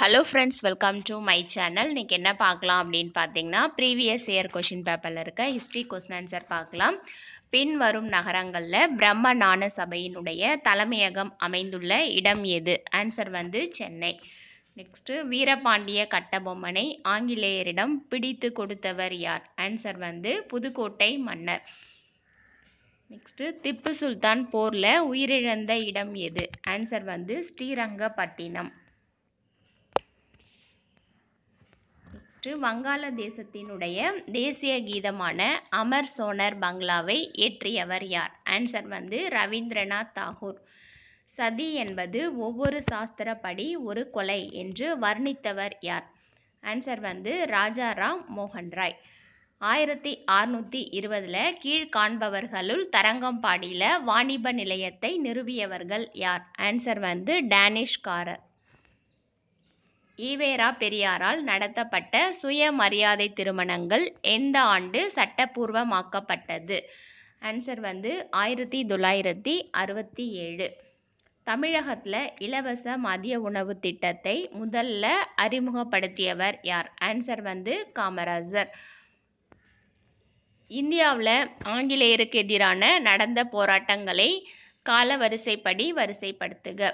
hello friends welcome to my channel இன்றைக்கி என்ன பார்க்கலாம் அப்படின்னு பார்த்தீங்கன்னா ப்ரீவியஸ் இயர் கொஷின் பேப்பரில் இருக்க ஹிஸ்ட்ரி கொஸ்டின் ஆன்சர் பார்க்கலாம் பின்வரும் நகரங்களில் பிரம்ம நாண சபையினுடைய தலைமையகம் அமைந்துள்ள இடம் எது ஆன்சர் வந்து சென்னை நெக்ஸ்ட்டு வீரபாண்டிய கட்டபொம்மனை ஆங்கிலேயரிடம் பிடித்து கொடுத்தவர் யார் ஆன்சர் வந்து புதுக்கோட்டை மன்னர் நெக்ஸ்ட்டு திப்பு சுல்தான் போரில் உயிரிழந்த இடம் எது ஆன்சர் வந்து ஸ்ரீரங்கப்பட்டினம் ஃபஸ்ட்டு வங்காளதேசத்தினுடைய தேசிய கீதமான அமர் சோனர் பங்களாவை இயற்றியவர் யார் ஆன்சர் வந்து ரவீந்திரநாத் தாகூர் சதி என்பது ஒவ்வொரு சாஸ்திரப்படி ஒரு கொலை என்று வர்ணித்தவர் யார் ஆன்சர் வந்து ராஜா ராம் மோகன் ராய் ஆயிரத்தி அறுநூற்றி இருபதில் கீழ்காண்பவர்களுள் தரங்கம்பாடியில் வாணிப நிலையத்தை நிறுவியவர்கள் யார் ஆன்சர் வந்து டேனிஷ்காரர் ஈவேரா பெரியாரால் நடத்தப்பட்ட சுயமரியாதை திருமணங்கள் எந்த ஆண்டு சட்டப்பூர்வமாக்கப்பட்டது ஆன்சர் வந்து ஆயிரத்தி தொள்ளாயிரத்தி அறுபத்தி ஏழு தமிழகத்தில் இலவச மதிய உணவு திட்டத்தை முதல்ல அறிமுகப்படுத்தியவர் யார் ஆன்சர் வந்து காமராஜர் இந்தியாவில் ஆங்கிலேயருக்கு எதிரான நடந்த போராட்டங்களை கால வரிசைப்படி வரிசைப்படுத்துக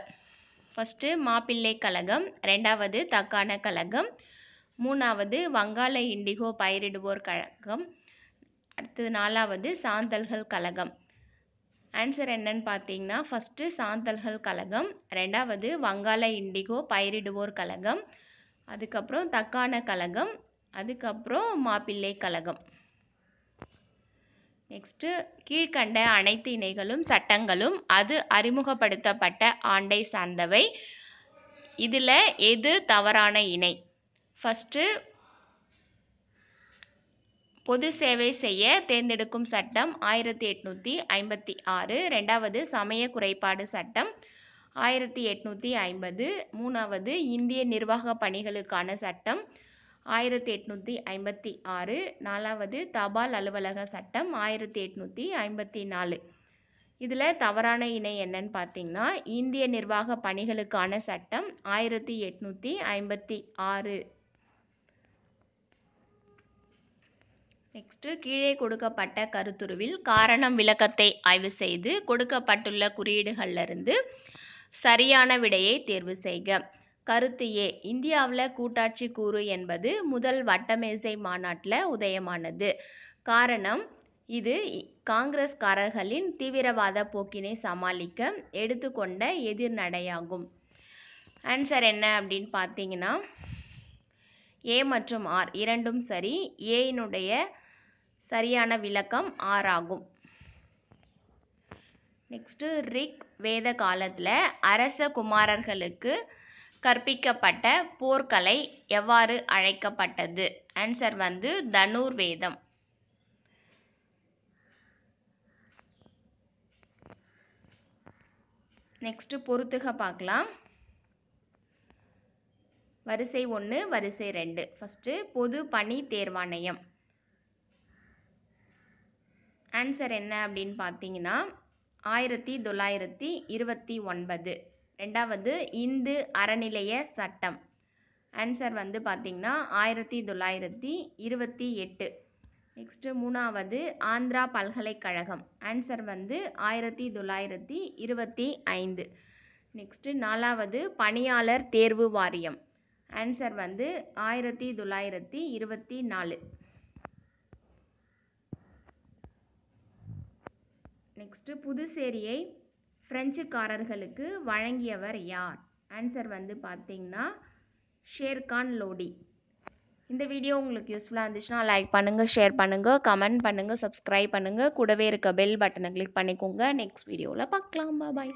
ஃபஸ்ட்டு மாப்பிள்ளை கழகம் ரெண்டாவது தக்கான கழகம் மூணாவது வங்காள இண்டிகோ பயிரிடுவோர் கழகம் அடுத்தது நாலாவது சாந்தல்கள் கழகம் ஆன்சர் என்னன்னு பார்த்தீங்கன்னா ஃபஸ்ட்டு சாந்தல்கள் கழகம் ரெண்டாவது வங்காள இண்டிகோ பயிரிடுவோர் கழகம் அதுக்கப்புறம் தக்கான கழகம் அதுக்கப்புறம் மாப்பிள்ளை கழகம் நெக்ஸ்ட்டு கீழ்கண்ட அனைத்து இணைகளும் சட்டங்களும் அது அறிமுகப்படுத்தப்பட்ட ஆண்டை சார்ந்தவை இதில் எது தவறான இணை ஃபஸ்ட்டு பொது சேவை செய்ய தேர்ந்தெடுக்கும் சட்டம் ஆயிரத்தி எட்நூற்றி ஐம்பத்தி ஆறு ரெண்டாவது சமய குறைபாடு சட்டம் ஆயிரத்தி எட்நூற்றி ஐம்பது மூணாவது இந்திய நிர்வாக பணிகளுக்கான சட்டம் ஆயிரத்தி எட்நூற்றி ஐம்பத்தி ஆறு நாலாவது தபால் அலுவலக சட்டம் ஆயிரத்தி எட்நூற்றி ஐம்பத்தி நாலு இதில் தவறான இணை என்னன்னு பார்த்தீங்கன்னா இந்திய நிர்வாக பணிகளுக்கான சட்டம் ஆயிரத்தி எட்நூற்றி ஐம்பத்தி ஆறு நெக்ஸ்ட்டு கீழே கொடுக்கப்பட்ட கருத்துருவில் காரணம் விளக்கத்தை ஆய்வு செய்து கொடுக்கப்பட்டுள்ள குறியீடுகளிலிருந்து சரியான விடையை தேர்வு செய்க கருத்து ஏ இந்தியாவில் கூட்டாட்சி கூறு என்பது முதல் வட்டமேசை மாநாட்டில் உதயமானது காரணம் இது காங்கிரஸ்காரர்களின் தீவிரவாத போக்கினை சமாளிக்க எடுத்துக்கொண்ட எதிர்நடையாகும் ஆன்சர் என்ன அப்படின்னு பார்த்தீங்கன்னா ஏ மற்றும் ஆர் இரண்டும் சரி ஏயினுடைய சரியான விளக்கம் ஆர் ஆகும் நெக்ஸ்ட்டு ரிக் வேத காலத்தில் அரச குமாரர்களுக்கு கற்பிக்கப்பட்ட போர்க்கலை எவ்வாறு அழைக்கப்பட்டது ஆன்சர் வந்து தனுர்வேதம் நெக்ஸ்ட்டு பொறுத்துக பார்க்கலாம் வரிசை ஒன்று வரிசை ரெண்டு ஃபஸ்ட்டு பொது பணி தேர்வாணையம் ஆன்சர் என்ன அப்படின்னு பார்த்தீங்கன்னா ஆயிரத்தி தொள்ளாயிரத்தி இருபத்தி ஒன்பது ரெண்டாவது இந்து அறநிலைய சட்டம் ஆன்சர் வந்து பார்த்திங்கன்னா ஆயிரத்தி தொள்ளாயிரத்தி இருபத்தி எட்டு நெக்ஸ்ட்டு மூணாவது ஆந்திரா பல்கலைக்கழகம் ஆன்சர் வந்து ஆயிரத்தி தொள்ளாயிரத்தி இருபத்தி ஐந்து நெக்ஸ்ட்டு நாலாவது பணியாளர் தேர்வு வாரியம் ஆன்சர் வந்து ஆயிரத்தி தொள்ளாயிரத்தி இருபத்தி நாலு நெக்ஸ்ட்டு புதுச்சேரியை ஃப்ரெஞ்சுக்காரர்களுக்கு வழங்கியவர் யார் ஆன்சர் வந்து பார்த்தீங்கன்னா ஷேர்கான் லோடி இந்த வீடியோ உங்களுக்கு யூஸ்ஃபுல்லாக இருந்துச்சுன்னா லைக் பண்ணுங்கள் ஷேர் பண்ணுங்கள் கமெண்ட் பண்ணுங்கள் சப்ஸ்கிரைப் பண்ணுங்கள் கூடவே இருக்க பெல் பட்டனை கிளிக் பண்ணிக்கோங்க நெக்ஸ்ட் வீடியோவில் பார்க்கலாம் பாய்